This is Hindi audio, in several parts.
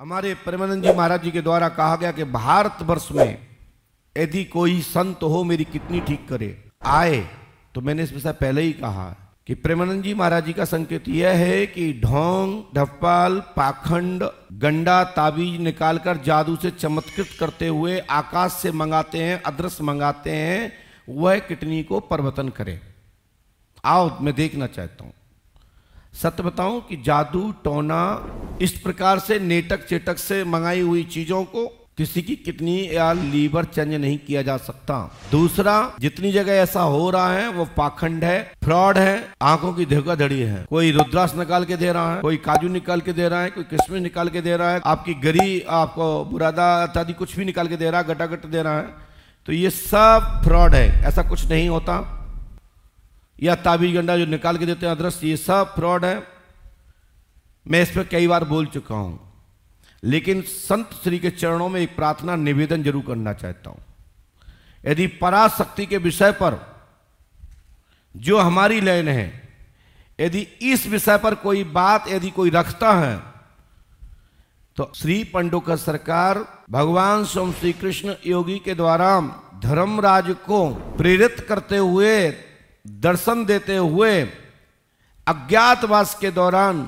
हमारे परमानंद जी महाराज जी के द्वारा कहा गया कि भारतवर्ष में यदि कोई संत हो मेरी कितनी ठीक करे आए तो मैंने इस विषय पहले ही कहा कि प्रेमानंद जी महाराज जी का संकेत यह है कि ढोंग ढपाल पाखंड गंडा ताबीज निकालकर जादू से चमत्कृत करते हुए आकाश से मंगाते हैं अदृश्य मंगाते हैं वह किटनी को प्रवतन करे आओ मैं देखना चाहता हूं सत्य बताऊं कि जादू टोना इस प्रकार से नेटक चेटक से मंगाई हुई चीजों को किसी की कितनी या लीवर चेंज नहीं किया जा सकता दूसरा जितनी जगह ऐसा हो रहा है वो पाखंड है फ्रॉड है आंखों की धोखाधड़ी है कोई रुद्राक्ष निकाल के दे रहा है कोई काजू निकाल के दे रहा है कोई किशमिश निकाल के दे रहा है आपकी गरी आपको बुरादा इत्यादि कुछ भी निकाल के दे रहा है गटागट दे रहा है तो ये सब फ्रॉड है ऐसा कुछ नहीं होता या ताबीज गंडा जो निकाल के देते हैं अदरस ये सब फ्रॉड है मैं इस पर कई बार बोल चुका हूं लेकिन संत श्री के चरणों में एक प्रार्थना निवेदन जरूर करना चाहता हूं यदि पराशक्ति के विषय पर जो हमारी लाइन है यदि इस विषय पर कोई बात यदि कोई रखता है तो श्री पंडोकर सरकार भगवान स्वयं श्री कृष्ण योगी के द्वारा धर्मराज को प्रेरित करते हुए दर्शन देते हुए अज्ञातवास के दौरान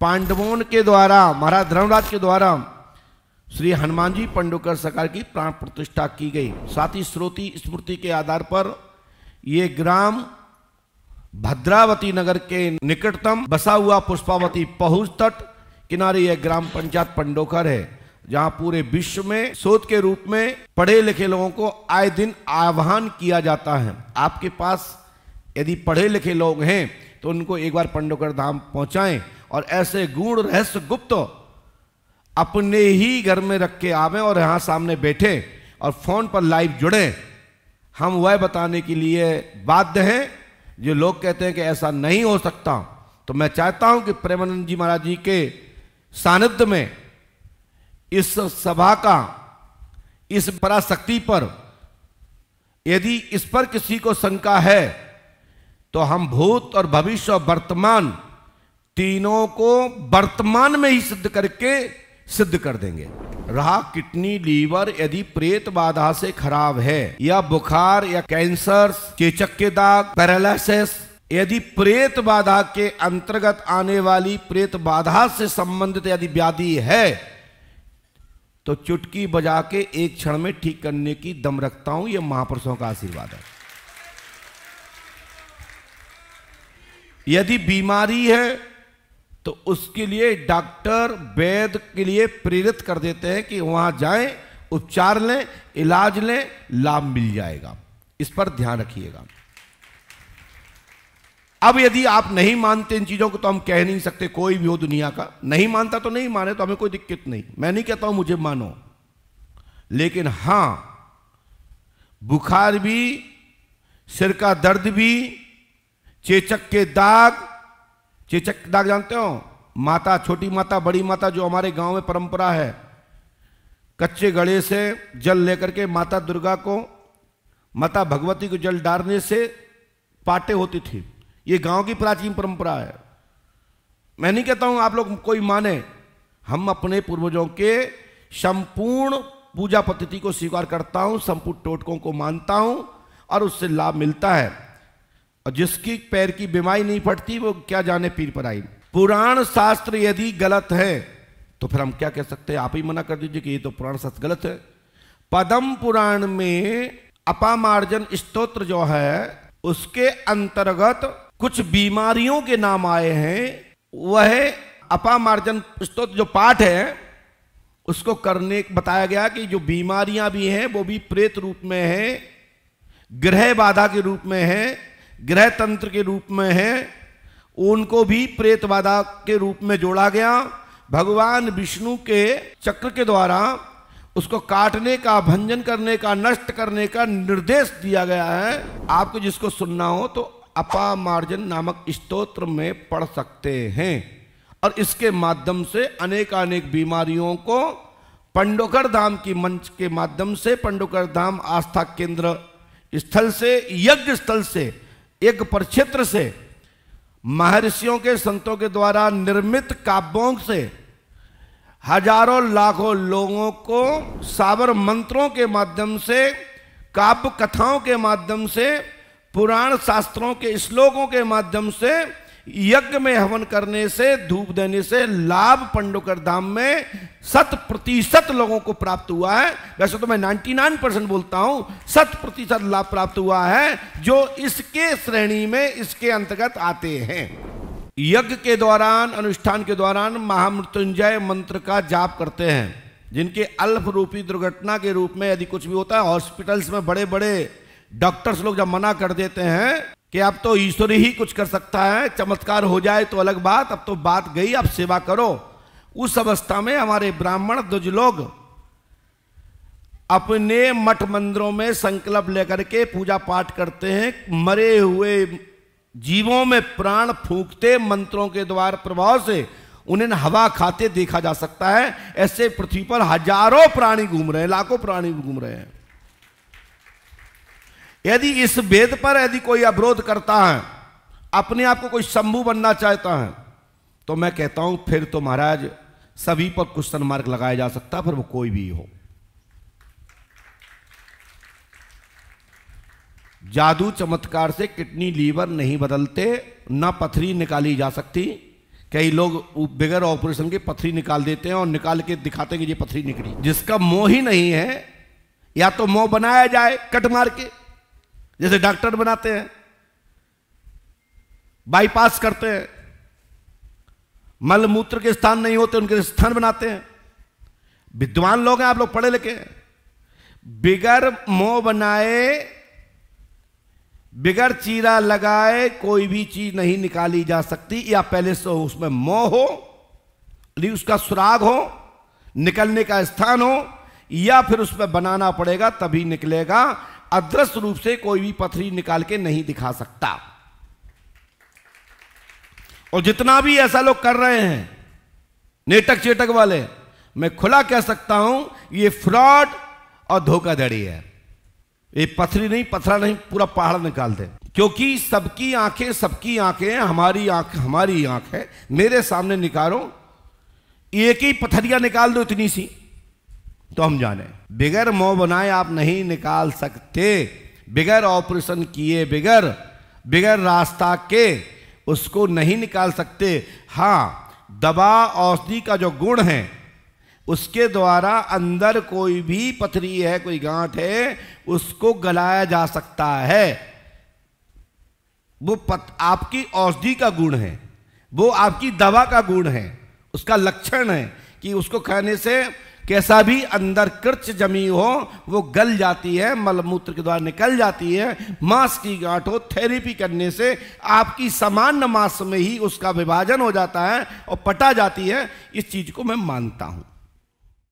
पांडवों के द्वारा महाराज धर्मराज के द्वारा श्री हनुमान जी पंडोकर सरकार की प्राण प्रतिष्ठा की गई साथ ही श्रोति स्मृति के आधार पर ये ग्राम भद्रावती नगर के निकटतम बसा हुआ पुष्पावती पहुंच तट किनारे यह ग्राम पंचायत पंडोकर है जहां पूरे विश्व में शोध के रूप में पढ़े लिखे लोगों को आए दिन आह्वान किया जाता है आपके पास यदि पढ़े लिखे लोग हैं तो उनको एक बार पंडोकर धाम पहुंचाएं और ऐसे गुण रहस्य गुप्त अपने ही घर में रख के आवे और यहां सामने बैठे और फोन पर लाइव जुड़े हम वह बताने के लिए बाध्य हैं जो लोग कहते हैं कि ऐसा नहीं हो सकता तो मैं चाहता हूं कि प्रेमानंद जी महाराज जी के सानिध्य में इस सभा का इस पराशक्ति पर यदि इस पर किसी को शंका है तो हम भूत और भविष्य और वर्तमान तीनों को वर्तमान में ही सिद्ध करके सिद्ध कर देंगे रहा किडनी लीवर यदि प्रेत बाधा से खराब है या बुखार या कैंसर चेचक के दाग पैरालिस यदि प्रेत बाधा के अंतर्गत आने वाली प्रेत बाधा से संबंधित यदि व्याधि है तो चुटकी बजा के एक क्षण में ठीक करने की दम रखता हूं यह महापुरुषों का आशीर्वाद है यदि बीमारी है तो उसके लिए डॉक्टर वैद के लिए प्रेरित कर देते हैं कि वहां जाएं उपचार लें इलाज लें लाभ मिल जाएगा इस पर ध्यान रखिएगा अब यदि आप नहीं मानते इन चीजों को तो हम कह नहीं सकते कोई भी हो दुनिया का नहीं मानता तो नहीं माने तो हमें कोई दिक्कत नहीं मैं नहीं कहता हूं मुझे मानो लेकिन हां बुखार भी सिर का दर्द भी चेचक के दाग चेचक दाग जानते हो माता छोटी माता बड़ी माता जो हमारे गांव में परंपरा है कच्चे गड़े से जल लेकर के माता दुर्गा को माता भगवती को जल डालने से पाटे होती थी ये गांव की प्राचीन परंपरा है मैं नहीं कहता हूं आप लोग कोई माने हम अपने पूर्वजों के संपूर्ण पूजा पद्धति को स्वीकार करता हूं संपूर्ण टोटकों को मानता हूं और उससे लाभ मिलता है और जिसकी पैर की बीमारी नहीं पड़ती वो क्या जाने पीर पर आई पुराण शास्त्र यदि गलत है तो फिर हम क्या कह सकते हैं आप ही मना कर दीजिए कि ये तो पुराण शास्त्र गलत है पदम पुराण में अपामार्जन स्त्रोत्र जो है उसके अंतर्गत कुछ बीमारियों के नाम आए हैं वह अपामार्जन स्त्रोत्र जो पाठ है उसको करने बताया गया कि जो बीमारियां भी हैं वो भी प्रेत रूप में है ग्रह बाधा के रूप में है ग्रह तंत्र के रूप में है उनको भी प्रेतवादा के रूप में जोड़ा गया भगवान विष्णु के चक्र के द्वारा उसको काटने का भंजन करने का नष्ट करने का निर्देश दिया गया है आपको जिसको सुनना हो तो अपामार्जन नामक स्तोत्र में पढ़ सकते हैं और इसके माध्यम से अनेक अनेक बीमारियों को पंडोकर धाम की मंच के माध्यम से पंडोकर धाम आस्था केंद्र स्थल से यज्ञ स्थल से एक प्रक्षेत्र से महर्षियों के संतों के द्वारा निर्मित काव्यों से हजारों लाखों लोगों को सावर मंत्रों के माध्यम से काव्य कथाओं के माध्यम से पुराण शास्त्रों के श्लोकों के माध्यम से यज्ञ में हवन करने से धूप देने से लाभ पंडोकर धाम में शत प्रतिशत लोगों को प्राप्त हुआ है वैसे तो मैं नाइन्टी नाइन परसेंट बोलता हूं शत प्रतिशत लाभ प्राप्त हुआ है जो इसके श्रेणी में इसके अंतर्गत आते हैं यज्ञ के दौरान अनुष्ठान के दौरान महामृत्युंजय मंत्र का जाप करते हैं जिनके अल्प रूपी दुर्घटना के रूप में यदि कुछ भी होता है हॉस्पिटल्स में बड़े बड़े डॉक्टर्स लोग जब मना कर देते हैं कि अब तो ईश्वर ही कुछ कर सकता है चमत्कार हो जाए तो अलग बात अब तो बात गई अब सेवा करो उस अवस्था में हमारे ब्राह्मण दुज लोग अपने मठ मंदिरों में संकल्प लेकर के पूजा पाठ करते हैं मरे हुए जीवों में प्राण फूकते मंत्रों के द्वारा प्रभाव से उन्हें हवा खाते देखा जा सकता है ऐसे पृथ्वी पर हजारों प्राणी घूम रहे हैं लाखों प्राणी घूम रहे हैं यदि इस वेद पर यदि कोई अवरोध करता है अपने आप को कोई शंभु बनना चाहता है तो मैं कहता हूं फिर तो महाराज सभी पर क्वेश्चन मार्क लगाया जा सकता फिर वो कोई भी हो जादू चमत्कार से किडनी लीवर नहीं बदलते ना पथरी निकाली जा सकती कई लोग बगैर ऑपरेशन के पथरी निकाल देते हैं और निकाल के दिखाते हैं कि ये पथरी निकली जिसका मोह ही नहीं है या तो मोह बनाया जाए कट मार के जैसे डॉक्टर बनाते हैं बाईपास करते हैं मल मूत्र के स्थान नहीं होते उनके स्थान बनाते हैं विद्वान लोग हैं आप लोग पढ़े लिखे बिगर मोह बनाए बिगर चीरा लगाए कोई भी चीज नहीं निकाली जा सकती या पहले से उसमें मोह हो उसका सुराग हो निकलने का स्थान हो या फिर उसमें बनाना पड़ेगा तभी निकलेगा अदृश्य रूप से कोई भी पथरी निकाल के नहीं दिखा सकता और जितना भी ऐसा लोग कर रहे हैं नेटक चेटक वाले मैं खुला कह सकता हूं ये फ्रॉड और धोखाधड़ी है ये पथरी नहीं पथरा नहीं पूरा पहाड़ निकाल दे क्योंकि सबकी आंखें सबकी आंखें हमारी आंख हमारी आंख है मेरे सामने निकालो एक ही पथरिया निकाल दो इतनी सी तो हम जाने बगैर मोह बनाए आप नहीं निकाल सकते बगैर ऑपरेशन किए बगैर बगैर रास्ता के उसको नहीं निकाल सकते हाँ दवा औषधि का जो गुण है उसके द्वारा अंदर कोई भी पथरी है कोई गांठ है उसको गलाया जा सकता है वो पत, आपकी औषधि का गुण है वो आपकी दवा का गुण है उसका लक्षण है कि उसको खाने से कैसा भी अंदर कृच जमी हो वो गल जाती है मलमूत्र के द्वारा निकल जाती है मांस की गांठ हो थेरेपी करने से आपकी सामान्य मांस में ही उसका विभाजन हो जाता है और पटा जाती है इस चीज़ को मैं मानता हूँ